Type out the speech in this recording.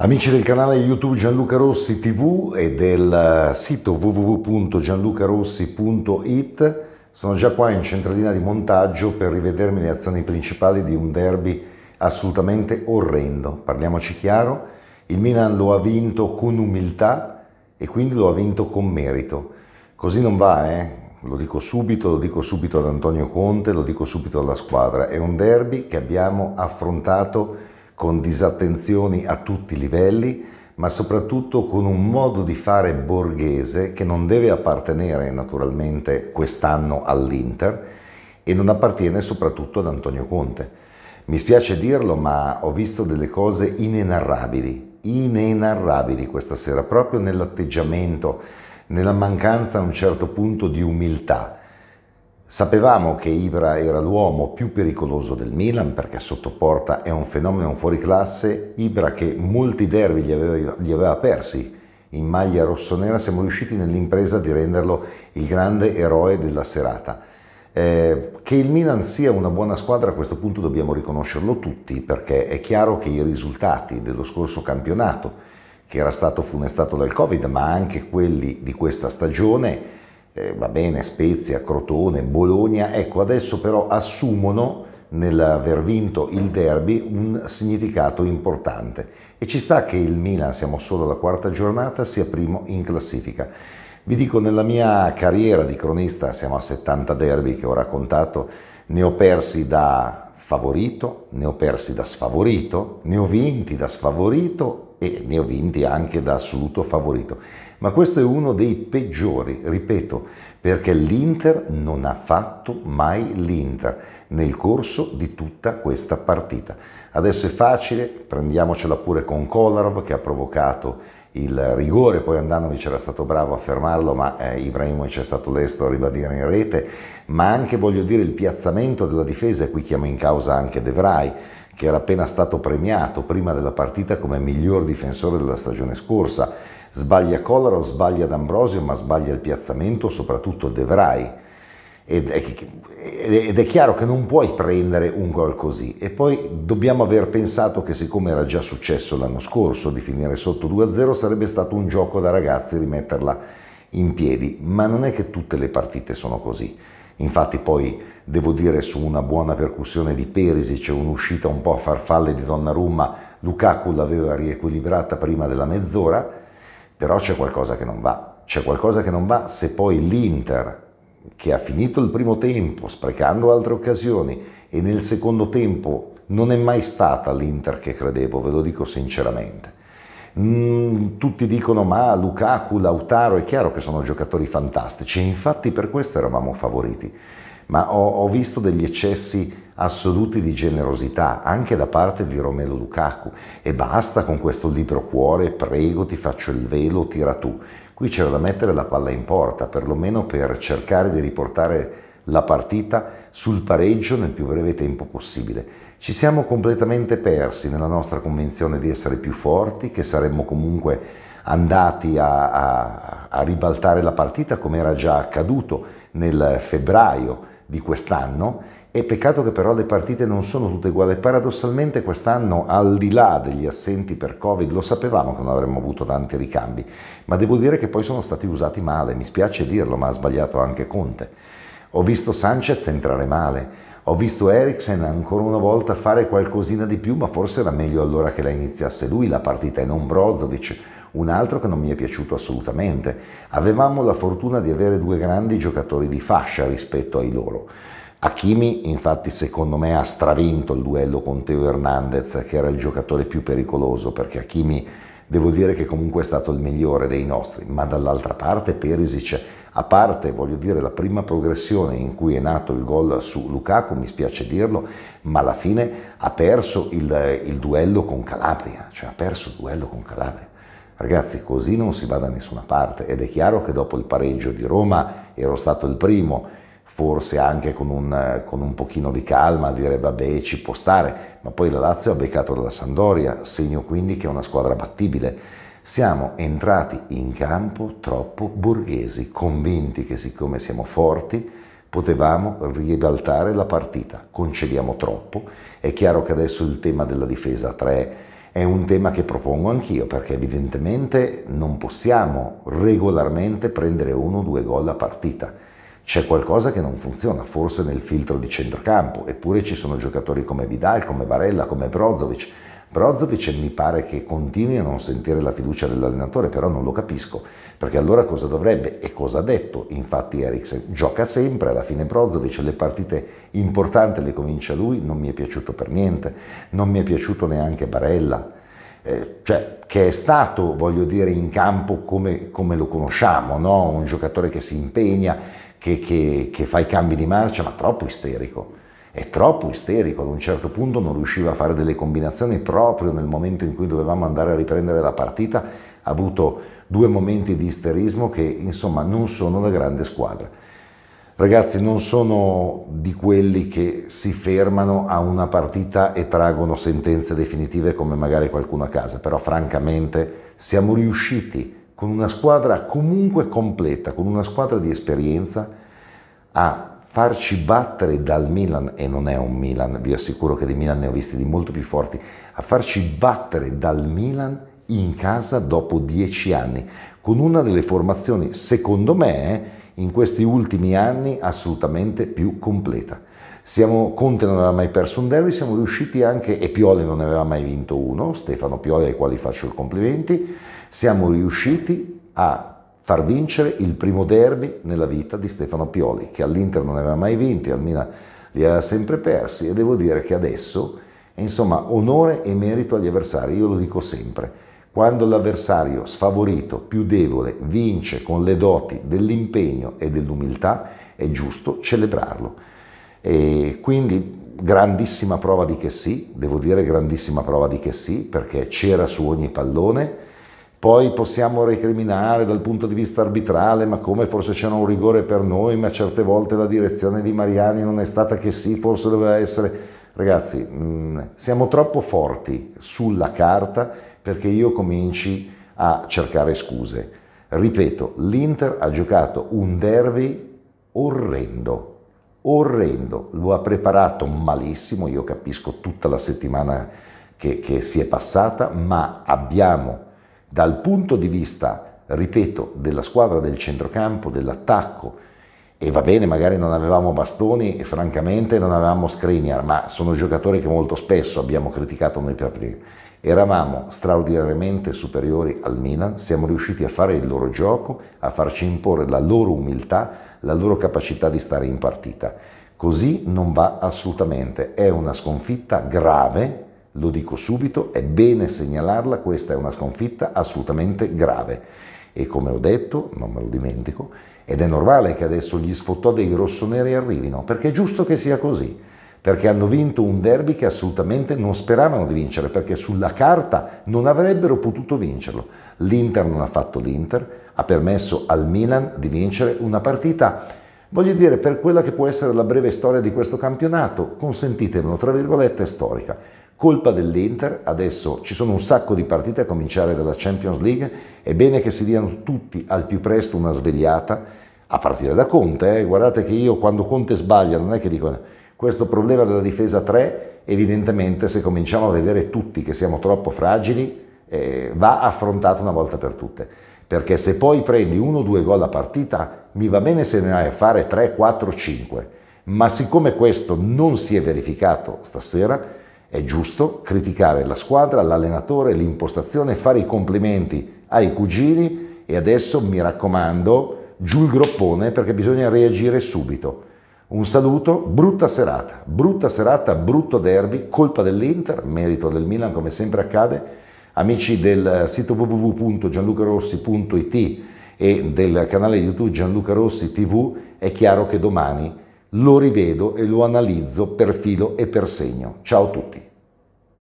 Amici del canale YouTube Gianluca Rossi TV e del eh, sito www.gianlucarossi.it sono già qua in centralina di montaggio per rivedermi le azioni principali di un derby assolutamente orrendo. Parliamoci chiaro, il Milan lo ha vinto con umiltà e quindi lo ha vinto con merito. Così non va, eh? lo dico subito, lo dico subito ad Antonio Conte, lo dico subito alla squadra. È un derby che abbiamo affrontato con disattenzioni a tutti i livelli, ma soprattutto con un modo di fare borghese che non deve appartenere naturalmente quest'anno all'Inter e non appartiene soprattutto ad Antonio Conte. Mi spiace dirlo, ma ho visto delle cose inenarrabili, inenarrabili questa sera, proprio nell'atteggiamento, nella mancanza a un certo punto di umiltà Sapevamo che Ibra era l'uomo più pericoloso del Milan perché sotto porta è un fenomeno fuori classe, Ibra che molti derby gli aveva, gli aveva persi. In maglia rossonera siamo riusciti nell'impresa di renderlo il grande eroe della serata. Eh, che il Milan sia una buona squadra a questo punto dobbiamo riconoscerlo tutti perché è chiaro che i risultati dello scorso campionato, che era stato funestato dal Covid, ma anche quelli di questa stagione, eh, va bene, Spezia, Crotone, Bologna, ecco adesso però assumono nell'aver vinto il derby un significato importante e ci sta che il Milan, siamo solo alla quarta giornata, sia primo in classifica. Vi dico, nella mia carriera di cronista, siamo a 70 derby che ho raccontato, ne ho persi da favorito, ne ho persi da sfavorito, ne ho vinti da sfavorito e ne ho vinti anche da assoluto favorito ma questo è uno dei peggiori, ripeto, perché l'Inter non ha fatto mai l'Inter nel corso di tutta questa partita. Adesso è facile, prendiamocela pure con Kolarov che ha provocato il rigore, poi Andanovic era stato bravo a fermarlo, ma eh, Ibrahimovic è stato lesto a ribadire in rete, ma anche voglio dire il piazzamento della difesa, e qui chiamo in causa anche De Vrij, che era appena stato premiato prima della partita come miglior difensore della stagione scorsa Sbaglia Collaro, sbaglia D'Ambrosio, ma sbaglia il piazzamento, soprattutto De Vrij. Ed è, ed è chiaro che non puoi prendere un gol così. E poi dobbiamo aver pensato che siccome era già successo l'anno scorso di finire sotto 2-0, sarebbe stato un gioco da ragazzi rimetterla in piedi. Ma non è che tutte le partite sono così. Infatti poi devo dire su una buona percussione di Perisi c'è un'uscita un po' a farfalle di Donnarumma, Lukaku l'aveva riequilibrata prima della mezz'ora però c'è qualcosa che non va. C'è qualcosa che non va se poi l'Inter, che ha finito il primo tempo sprecando altre occasioni e nel secondo tempo non è mai stata l'Inter che credevo, ve lo dico sinceramente. Mm, tutti dicono ma Lukaku, Lautaro, è chiaro che sono giocatori fantastici e infatti per questo eravamo favoriti, ma ho, ho visto degli eccessi assoluti di generosità anche da parte di Romelo Lukaku e basta con questo libro cuore, prego, ti faccio il velo, tira tu. Qui c'era da mettere la palla in porta, perlomeno per cercare di riportare la partita sul pareggio nel più breve tempo possibile. Ci siamo completamente persi nella nostra convinzione di essere più forti, che saremmo comunque andati a, a, a ribaltare la partita come era già accaduto nel febbraio di quest'anno è peccato che però le partite non sono tutte uguali. Paradossalmente quest'anno, al di là degli assenti per Covid, lo sapevamo che non avremmo avuto tanti ricambi, ma devo dire che poi sono stati usati male. Mi spiace dirlo, ma ha sbagliato anche Conte. Ho visto Sanchez entrare male. Ho visto Eriksen ancora una volta fare qualcosina di più, ma forse era meglio allora che la iniziasse lui la partita e non Brozovic, un altro che non mi è piaciuto assolutamente. Avevamo la fortuna di avere due grandi giocatori di fascia rispetto ai loro. Hakimi infatti secondo me ha stravinto il duello con Teo Hernandez che era il giocatore più pericoloso perché Hakimi devo dire che comunque è stato il migliore dei nostri, ma dall'altra parte Perisic, a parte voglio dire la prima progressione in cui è nato il gol su Lukaku, mi spiace dirlo, ma alla fine ha perso il, il duello con Calabria, cioè ha perso il duello con Calabria. Ragazzi, così non si va da nessuna parte ed è chiaro che dopo il pareggio di Roma ero stato il primo forse anche con un, con un pochino di calma, dire vabbè ci può stare, ma poi la Lazio ha beccato la Sandoria, segno quindi che è una squadra battibile. Siamo entrati in campo troppo borghesi, convinti che siccome siamo forti potevamo ribaltare la partita, concediamo troppo, è chiaro che adesso il tema della difesa 3 è un tema che propongo anch'io perché evidentemente non possiamo regolarmente prendere uno o due gol a partita c'è qualcosa che non funziona, forse nel filtro di centrocampo, eppure ci sono giocatori come Vidal, come Barella, come Brozovic. Brozovic mi pare che continui a non sentire la fiducia dell'allenatore, però non lo capisco, perché allora cosa dovrebbe e cosa ha detto? Infatti Eriksen gioca sempre, alla fine Brozovic le partite importanti le comincia lui, non mi è piaciuto per niente, non mi è piaciuto neanche Barella. Eh, cioè, che è stato, voglio dire, in campo come, come lo conosciamo, no? un giocatore che si impegna, che, che, che fa i cambi di marcia, ma troppo isterico è troppo isterico, ad un certo punto non riusciva a fare delle combinazioni proprio nel momento in cui dovevamo andare a riprendere la partita, ha avuto due momenti di isterismo che insomma non sono da grande squadra. Ragazzi, non sono di quelli che si fermano a una partita e traggono sentenze definitive come magari qualcuno a casa, però francamente siamo riusciti a con una squadra comunque completa, con una squadra di esperienza, a farci battere dal Milan, e non è un Milan, vi assicuro che di Milan ne ho visti di molto più forti, a farci battere dal Milan in casa dopo dieci anni, con una delle formazioni, secondo me, in questi ultimi anni assolutamente più completa. Siamo, Conte non aveva mai perso un derby, siamo riusciti anche, e Pioli non ne aveva mai vinto uno, Stefano Pioli ai quali faccio i complimenti, siamo riusciti a far vincere il primo derby nella vita di Stefano Pioli, che all'Inter non aveva mai vinti, almeno li aveva sempre persi e devo dire che adesso, insomma, onore e merito agli avversari, io lo dico sempre. Quando l'avversario sfavorito, più debole, vince con le doti dell'impegno e dell'umiltà, è giusto celebrarlo. E quindi grandissima prova di che sì, devo dire grandissima prova di che sì, perché c'era su ogni pallone. Poi possiamo recriminare dal punto di vista arbitrale, ma come forse c'era un rigore per noi, ma certe volte la direzione di Mariani non è stata che sì, forse doveva essere... Ragazzi, mh, mm, siamo troppo forti sulla carta perché io cominci a cercare scuse. Ripeto, l'Inter ha giocato un derby orrendo, orrendo, lo ha preparato malissimo, io capisco tutta la settimana che, che si è passata, ma abbiamo dal punto di vista, ripeto, della squadra del centrocampo, dell'attacco, e va bene, magari non avevamo bastoni e francamente non avevamo Skriniar, ma sono giocatori che molto spesso abbiamo criticato noi per primi. Eravamo straordinariamente superiori al Milan, siamo riusciti a fare il loro gioco, a farci imporre la loro umiltà, la loro capacità di stare in partita. Così non va assolutamente, è una sconfitta grave, lo dico subito, è bene segnalarla, questa è una sconfitta assolutamente grave. E come ho detto, non me lo dimentico, ed è normale che adesso gli sfottò dei rossoneri arrivino, perché è giusto che sia così perché hanno vinto un derby che assolutamente non speravano di vincere, perché sulla carta non avrebbero potuto vincerlo. L'Inter non ha fatto l'Inter, ha permesso al Milan di vincere una partita, voglio dire, per quella che può essere la breve storia di questo campionato, consentitemelo, tra virgolette, storica. Colpa dell'Inter, adesso ci sono un sacco di partite a cominciare dalla Champions League, è bene che si diano tutti al più presto una svegliata, a partire da Conte, eh. guardate che io quando Conte sbaglia non è che dico questo problema della difesa 3, evidentemente, se cominciamo a vedere tutti che siamo troppo fragili, eh, va affrontato una volta per tutte. Perché se poi prendi uno o due gol a partita, mi va bene se ne hai a fare 3, 4, 5. Ma siccome questo non si è verificato stasera, è giusto criticare la squadra, l'allenatore, l'impostazione, fare i complimenti ai cugini e adesso mi raccomando giù il groppone perché bisogna reagire subito. Un saluto, brutta serata, brutta serata, brutto derby, colpa dell'Inter, merito del Milan come sempre accade. Amici del sito www.gianlucarossi.it e del canale YouTube Gianluca Rossi TV, è chiaro che domani lo rivedo e lo analizzo per filo e per segno. Ciao a tutti.